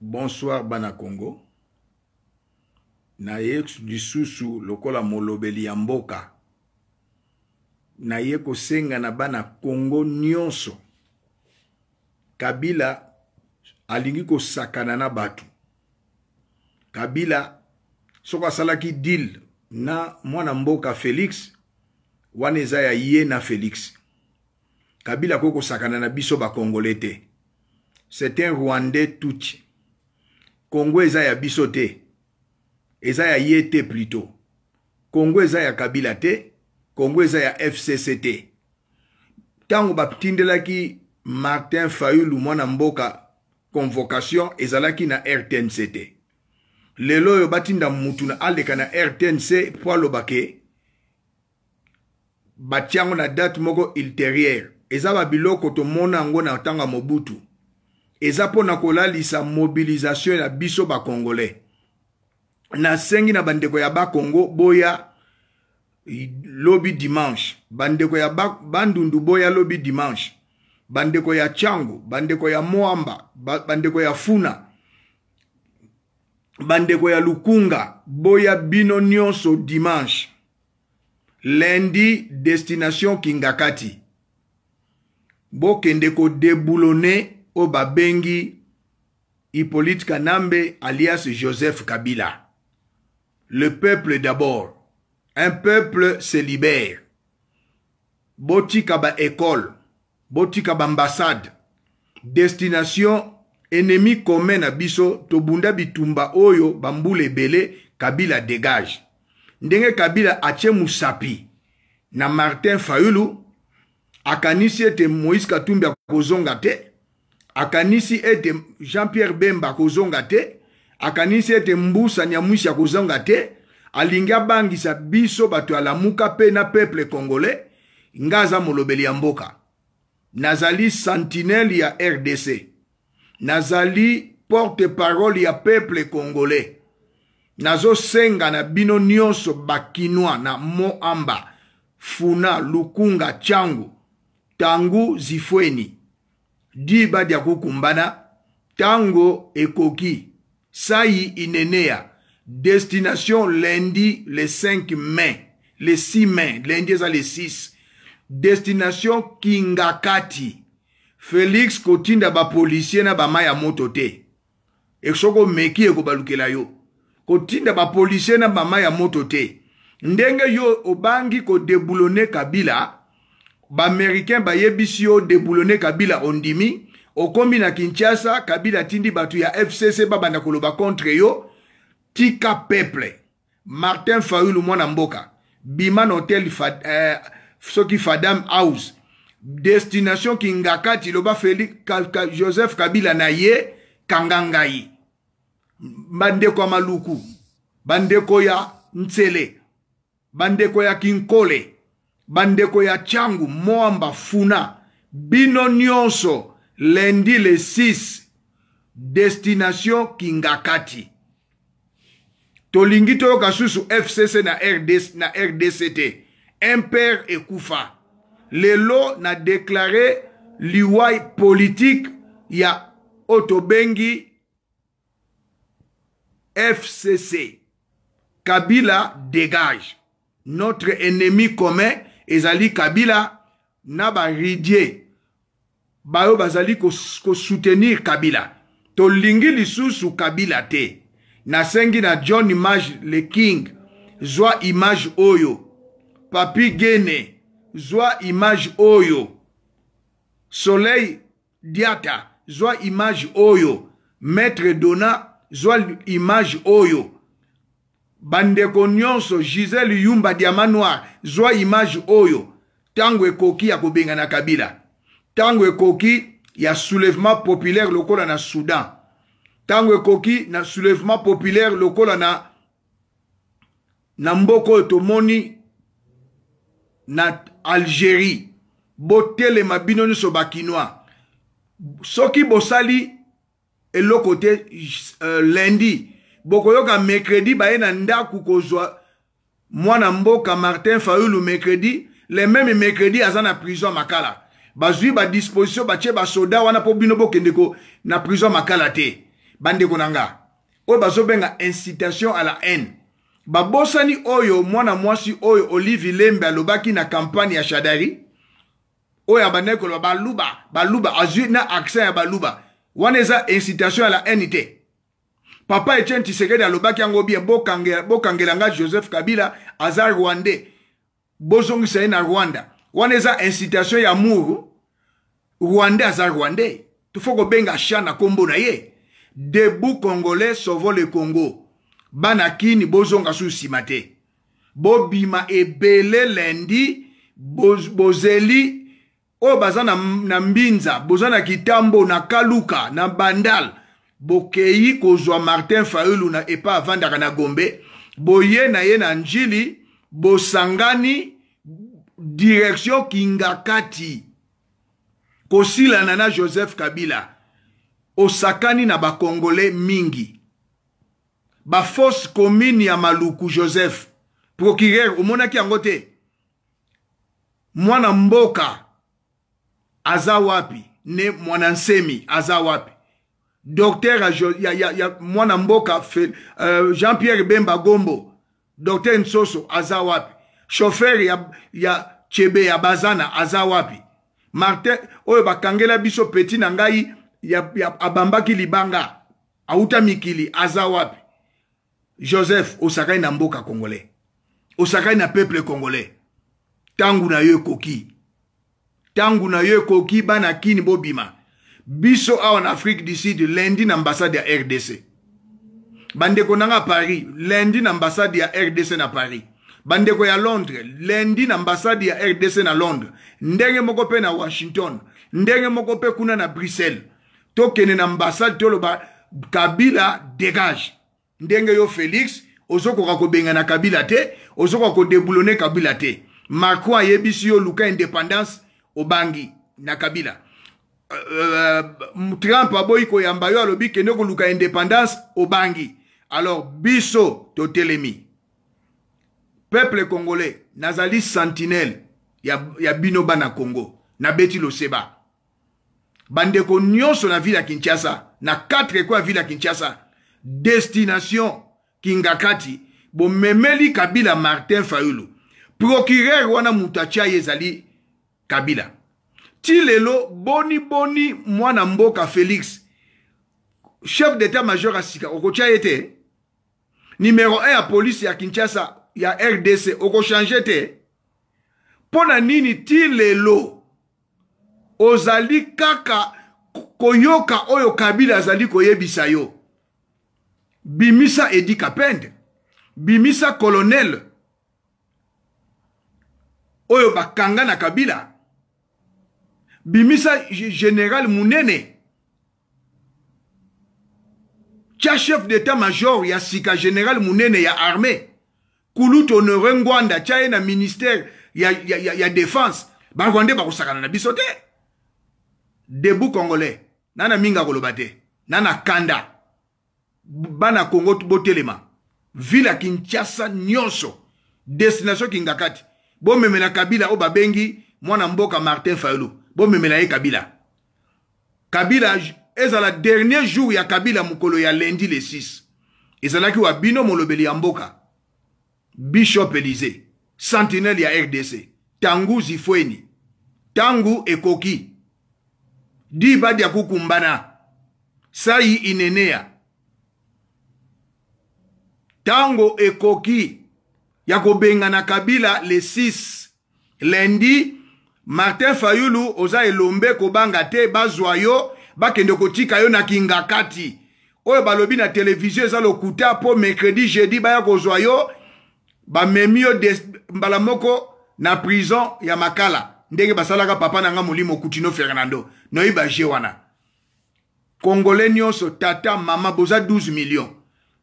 bonsoir bana kongo naye lisusu lokola molobeli ya mboka naye kosenga na bana kongo nyonso kabila alingi kosakana na bato kabila soko asalaki deal na mwana mboka félix wana eza ya ye na félix kabila akoki kosakana na biso bakongole te c'est un rwandais tuti kongo eza ya biso te eza ya ye te plutôt kongo eza ya kabila te kongo eza ya fcc te ntango batindelaki martin fayulu mwana mboka convocation ezalaki na rtnc te lelo oyo batinda mutu na aleka na rtnc mpo aloba ke batiango na date moko ultérieure eza babiloko tomona yango na ntango ya mobutu eza mpo na kolalisa mobilisation ya biso bacongolais nasengi na bandeko ya bakongo boya lobi dimanche bandeko ya bandundu boya lobi dimanche bandeko ya chango bandeko ya moamba bandeko ya funa bandeko ya lukunga boya bino nyonso dimanche lundi destination kingakati bokende kodeboulone oyo babengi hippolyte kanambe alias joseph kabila le peuple d'abord un peuple se libère botika baekole botika baambassade destination enemi commun na biso tobunda bitumba oyo bambula ebele kabila degage ndenge kabila atie mosapi na martin fayulu akanisi ete moïse katumbi akozonga te akanisi ete jean-pierre bemba akozonga te akanisi ete mbusa nyamwisi akozonga te alingi abangisa biso bato ya lamuka mpe na peuple congolais nga aza molobeli ya mboka nazali sentinele ya rdc nazali porte parole ya peuple congolais nazosenga na bino nyonso bakinwa na moamba funa lukunga changu tangu zifweni diba dia kukumbana tango ekoki sai inenea destination lundi le 5 mai le 6 mai lundi eza le 6 destination kingakati félix kotinda bapolisier na bamai ya moto te soki omeki ekobalukela yo kotinda bapolisier na bamai ya moto te ndenge yo obangi kodeblone kabila baaméricain bayebisi yo debulone kabila ondimi okomi na kinshasa kabila atindi bato ya fcc babanda koloba contre yo tika peuple martin fayulu mwana mboka bima na hotel fad, eh, soki fadam house destination kingakati loba félix ka, ka, joseph kabila na ye kanga ngai bandeko ya maluku bandeko ya ntsele bandeko ya kinkole bandeko ya changu moamba funa bino nyonso lendi le 6 destination kingakati tolingi toyoka susu fcc na, RDC, na rdc te impere ekufa lelo na deklare liwai politike ya oyo tobengi fcc kabila dégage notre ennemi commun ezali kabila na baridie bayo bazali kosoutenir kabila tolingi lisusu kabila te nasengi na john image le king zwa image oyo papi gene zwa image oyo soleil diata zwa image oyo maître dona zwa image oyo bandeko nyonso gisele yumba diama noir zwa image oyo ntango ekoki ya kobengana kabila ntango ekoki ya soulèvement populaire lokola na soudan ntango ekoki na soulèvement populaire lokola na na mboka oyo tomoni na algérie botelema bino nyonso bakinois soki bosali eloko te uh, lundi bokoyoka mercredi baye na ndako kozwa mwana mboka martin fayulu mercredi le meme mercredi aza na prison ya makala bazwi badisposition batie basoda wana mpo bino bokende na prison ya makala te bandeko na nga oyo bazobenga incitation à la haine babosani oyo mwana mwasi oyo olive lembe alobaki na kampagne ya shadari oyo abandaki koloba baluba baluba azwi na accent ya baluba wana eza incitation à la haine te papa etienne tisekedi alobaki yango bien bokangela nga joseph kabila aza rwandais bozongisa ye na rwanda wana eza incitation ya muru rwandais aza rwandais tofo kobenga sha na nkombo na ye debu congolais sovo le congo bana kini bozonga su nsima te bobima ebele lendi boz, bozeli oyo baza na, na mbinza boza na kitambo na kaluka na bandal bokeyi kozwa martin fayulu na epa avandaka na gombe boye na ye na njili bosangani direction kingakati kosilana na joseph kabila osakani na bakongole mingi bafosse commune ya maluku joseph procureur omonaki yango te mwana mboka aza wapi ne mwana nsemi aza wapi docteur ya, ya, ya mwana mboka fe, uh, jean pierre bemba gombo docteur nsoso aza wapi shofer ya, ya chebe ya bazana aza wapi martin oyo bakangela biso peti na ngai ya, ya, abambaki libanga auta mikili aza wapi joseph osakai na mboka congolais osakai na peuple congolais ntango na yo ekoki ntango na yo ekoki bana kini bobima biso awa na afrique du sud lendi na ambassade ya rdc bandeko nanga ya paris lendi na ambassade ya rdc na paris bandeko ya londres lendi na ambassade ya rdc na londres ndenge moko mpe na washington ndenge moko mpe kuna na bruxelles tokende na ambassade toloba kabila dégage ndenge yo félix ozokoka kobengana kabila te ozokoka kodeblone kabila te macron ayebisi yo luka indépendance obangi na kabila uh, trump aboyi koyamba yo alobi kende koluka indépendance obangi alors biso totelemi peuple congolais nazali sentinelle ya, ya bino bana congo nabeti loseba bandeko nyonso na ville ya kinshasa na 4 eko ya ville ya kinshasa destination kingakati bomemeli kabila martin fayulu procureur wana moto atia ye ezali kabila ti lelo boniboni mwana mboka félix chef d'état major ya sika okotya ye te numero 1 ya polisi ya kinshasa ya rdc okochange te mpo na nini ti lelo ozali kaka koyoka oyo kabila azali koyebisa yo bimisa edi kapende bimisa kolonel oyo bakanga na kabila bimisa général munene tia chef d'état major ya sika général munene ya armée kulutu honore ngwanda tia ye na ministère ya, ya, ya, ya défense barwandais bakosakana na biso te debu congolais nana mingi akoloba te nana kanda bana kongo botelema ville ya kinshasa nyonso destination kingakati bomemela kabila oyo babengi mwana mboka martin fayulu bomemela ye kabila kabila ezala dernier jour ya kabila mokolo ya lendi le 6 ezalaki wa bino molobeli ya mboka bishop elize sentinele ya rdc tangu zifweni tangu ekoki dibadi ya kukumbana sai inenea ntango ekoki ya kobengana kabila le 6 lendi martin fayulu oza elombe kobanga te bazwa yo bakende kotika yo na kingakati oyo balobi na televizio eza lokuta mpo mercredi jeudi baya kozwa yo bamemi yo mbala moko na prison ya makala ndenge basalaka papa na nga molimo kutino fernando noyiba je wana kongole nyonso tata mama boza 12 million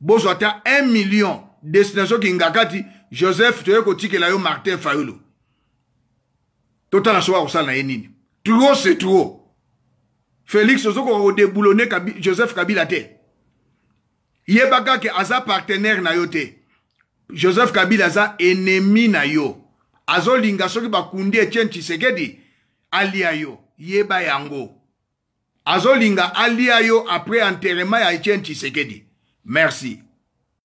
bozwa ata 1 million destination kingakati joseph toye kotikela yo martin fayulu totala so akosala na ye nini turo se turo félix ozokoka kodeboulone joseph kabila te yebaka ke aza partenaire na yo te joseph kabila aza enemi na yo azolinga soki bakundi etienne tshisekedi alia yo yeba yango azolinga alia yo apres enterrema ya etienne tshisekedi merci